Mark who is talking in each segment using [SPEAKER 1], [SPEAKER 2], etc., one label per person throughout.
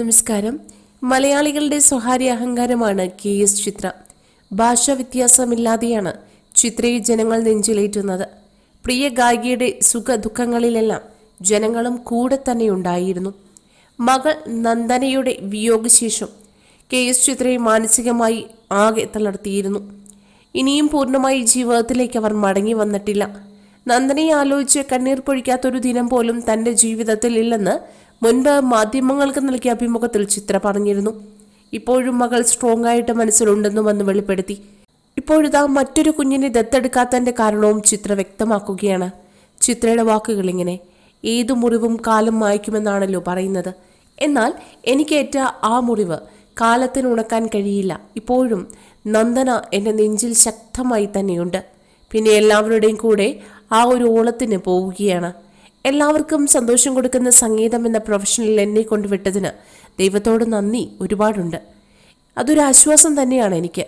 [SPEAKER 1] നമസ്കാരം മലയാളികളുടെ സ്വകാര്യ അഹങ്കാരമാണ് കെ എസ് ചിത്ര ഭാഷ വ്യത്യാസമില്ലാതെയാണ് ചിത്രയിൽ ജനങ്ങൾ നെഞ്ചിലേറ്റുന്നത് പ്രിയ ഗായികയുടെ സുഖ ദുഃഖങ്ങളിലെല്ലാം ജനങ്ങളും കൂടെ തന്നെ ഉണ്ടായിരുന്നു മകൾ നന്ദനയുടെ വിയോഗശേഷം കെ എസ് ചിത്രയെ മാനസികമായി ആകെ തളർത്തിയിരുന്നു ഇനിയും പൂർണ്ണമായി ജീവിതത്തിലേക്ക് അവർ മടങ്ങി വന്നിട്ടില്ല നന്ദനെ ആലോചിച്ച് കണ്ണീർ പൊഴിക്കാത്തൊരു ദിനം പോലും തന്റെ ജീവിതത്തിൽ ഇല്ലെന്ന് മുൻപ് മാധ്യമങ്ങൾക്ക് നൽകിയ അഭിമുഖത്തിൽ ചിത്ര പറഞ്ഞിരുന്നു ഇപ്പോഴും മകൾ സ്ട്രോങ് ആയിട്ട് മനസ്സിലുണ്ടെന്നും അന്ന് വെളിപ്പെടുത്തി ഇപ്പോഴിതാ മറ്റൊരു കുഞ്ഞിനെ ദത്തെടുക്കാത്തതിന്റെ കാരണവും ചിത്ര വ്യക്തമാക്കുകയാണ് ചിത്രയുടെ വാക്കുകൾ ഇങ്ങനെ ഏതു മുറിവും കാലം മായ്ക്കുമെന്നാണല്ലോ പറയുന്നത് എന്നാൽ എനിക്കേറ്റ ആ മുറിവ് കാലത്തിന് ഉണക്കാൻ കഴിയില്ല ഇപ്പോഴും നന്ദന എൻ്റെ നെഞ്ചിൽ ശക്തമായി തന്നെയുണ്ട് പിന്നെ എല്ലാവരുടെയും കൂടെ ആ ഒരു ഓളത്തിന് പോവുകയാണ് എല്ലാവർക്കും സന്തോഷം കൊടുക്കുന്ന സംഗീതം എന്ന പ്രൊഫഷനിൽ എന്നെ കൊണ്ടുവിട്ടതിന് ദൈവത്തോട് നന്ദി ഒരുപാടുണ്ട് അതൊരു ആശ്വാസം തന്നെയാണ് എനിക്ക്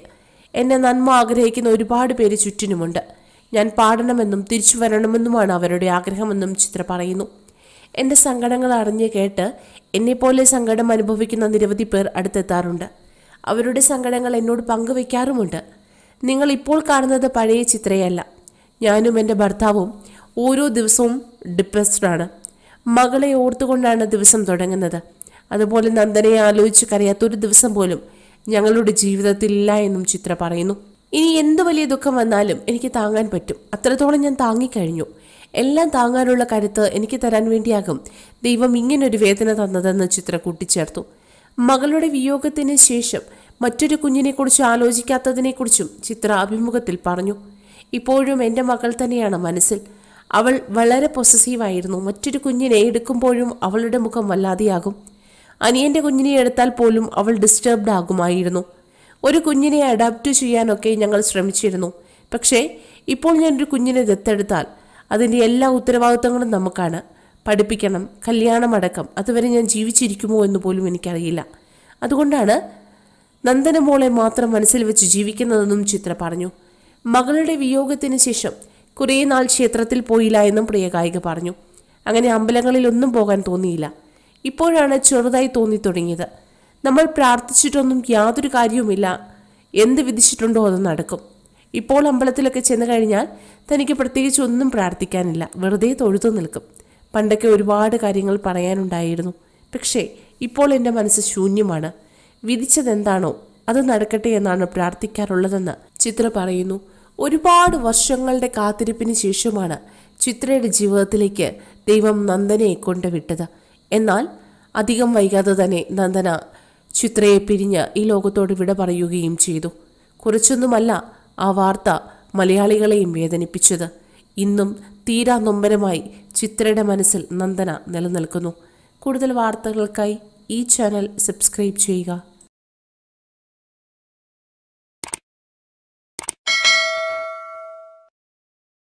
[SPEAKER 1] എന്നെ നന്മ ആഗ്രഹിക്കുന്ന ഒരുപാട് പേര് ചുറ്റിനുമുണ്ട് ഞാൻ പാടണമെന്നും തിരിച്ചു വരണമെന്നുമാണ് അവരുടെ ആഗ്രഹമെന്നും ചിത്ര പറയുന്നു എൻ്റെ സങ്കടങ്ങൾ അറിഞ്ഞ് കേട്ട് എന്നെപ്പോലെ സങ്കടം അനുഭവിക്കുന്ന നിരവധി പേർ അടുത്തെത്താറുണ്ട് അവരുടെ സങ്കടങ്ങൾ എന്നോട് പങ്കുവയ്ക്കാറുമുണ്ട് നിങ്ങൾ ഇപ്പോൾ കാണുന്നത് പഴയ ചിത്രയല്ല ഞാനും എൻ്റെ ഭർത്താവും ഓരോ ദിവസവും ഡിപ്രസ്ഡാണ് മകളെ ഓർത്തുകൊണ്ടാണ് ദിവസം തുടങ്ങുന്നത് അതുപോലെ നന്ദനെ ആലോചിച്ച് കരയാത്തൊരു ഒരു ദിവസം പോലും ഞങ്ങളുടെ ജീവിതത്തിലില്ല എന്നും ചിത്ര പറയുന്നു ഇനി എന്ത് വലിയ ദുഃഖം വന്നാലും എനിക്ക് താങ്ങാൻ പറ്റും അത്രത്തോളം ഞാൻ താങ്ങിക്കഴിഞ്ഞു എല്ലാം താങ്ങാനുള്ള കരുത്ത് എനിക്ക് തരാൻ വേണ്ടിയാകും ദൈവം ഇങ്ങനൊരു വേദന തന്നതെന്ന് ചിത്ര കൂട്ടിച്ചേർത്തു മകളുടെ വിയോഗത്തിന് ശേഷം മറ്റൊരു കുഞ്ഞിനെക്കുറിച്ച് ആലോചിക്കാത്തതിനെക്കുറിച്ചും ചിത്ര അഭിമുഖത്തിൽ പറഞ്ഞു ഇപ്പോഴും എൻ്റെ മകൾ തന്നെയാണ് മനസ്സിൽ അവൾ വളരെ പൊസസീവായിരുന്നു മറ്റൊരു കുഞ്ഞിനെ എടുക്കുമ്പോഴും അവളുടെ മുഖം വല്ലാതെയാകും അനിയന്റെ കുഞ്ഞിനെ എടുത്താൽ പോലും അവൾ ഡിസ്റ്റർബ്ഡ് ആകുമായിരുന്നു ഒരു കുഞ്ഞിനെ അഡാപ്റ്റ് ചെയ്യാനൊക്കെ ഞങ്ങൾ ശ്രമിച്ചിരുന്നു പക്ഷേ ഇപ്പോൾ ഞാനൊരു കുഞ്ഞിനെ ദത്തെടുത്താൽ അതിൻ്റെ എല്ലാ ഉത്തരവാദിത്തങ്ങളും നമുക്കാണ് പഠിപ്പിക്കണം കല്യാണമടക്കം അതുവരെ ഞാൻ ജീവിച്ചിരിക്കുമോ എന്ന് പോലും എനിക്കറിയില്ല അതുകൊണ്ടാണ് നന്ദന മോളെ മാത്രം മനസ്സിൽ വെച്ച് ജീവിക്കുന്നതെന്നും ചിത്ര പറഞ്ഞു മകളുടെ വിയോഗത്തിന് ശേഷം കുറേ നാൾ ക്ഷേത്രത്തിൽ പോയില്ല എന്നും പ്രിയകായിക പറഞ്ഞു അങ്ങനെ അമ്പലങ്ങളിലൊന്നും പോകാൻ തോന്നിയില്ല ഇപ്പോഴാണ് ചെറുതായി തോന്നി തുടങ്ങിയത് നമ്മൾ പ്രാർത്ഥിച്ചിട്ടൊന്നും യാതൊരു കാര്യവുമില്ല എന്ത് വിധിച്ചിട്ടുണ്ടോ അത് നടക്കും ഇപ്പോൾ അമ്പലത്തിലൊക്കെ ചെന്ന് കഴിഞ്ഞാൽ തനിക്ക് പ്രത്യേകിച്ച് ഒന്നും പ്രാർത്ഥിക്കാനില്ല വെറുതെ തൊഴുതു നിൽക്കും പണ്ടൊക്കെ ഒരുപാട് കാര്യങ്ങൾ പറയാനുണ്ടായിരുന്നു പക്ഷേ ഇപ്പോൾ എൻ്റെ മനസ്സ് ശൂന്യമാണ് വിധിച്ചതെന്താണോ അത് നടക്കട്ടെ എന്നാണ് പ്രാർത്ഥിക്കാറുള്ളതെന്ന് ചിത്ര പറയുന്നു ഒരുപാട് വർഷങ്ങളുടെ കാത്തിരിപ്പിന് ശേഷമാണ് ചിത്രയുടെ ജീവിതത്തിലേക്ക് ദൈവം നന്ദനെ കൊണ്ടുവിട്ടത് എന്നാൽ അധികം വൈകാതെ തന്നെ നന്ദന ചിത്രയെ പിരിഞ്ഞ് ഈ ലോകത്തോട് വിട പറയുകയും ചെയ്തു കുറച്ചൊന്നുമല്ല ആ വാർത്ത മലയാളികളെയും വേദനിപ്പിച്ചത് ഇന്നും തീരാ നൊമ്പരമായി ചിത്രയുടെ മനസ്സിൽ നന്ദന നിലനിൽക്കുന്നു കൂടുതൽ വാർത്തകൾക്കായി ഈ ചാനൽ സബ്സ്ക്രൈബ് ചെയ്യുക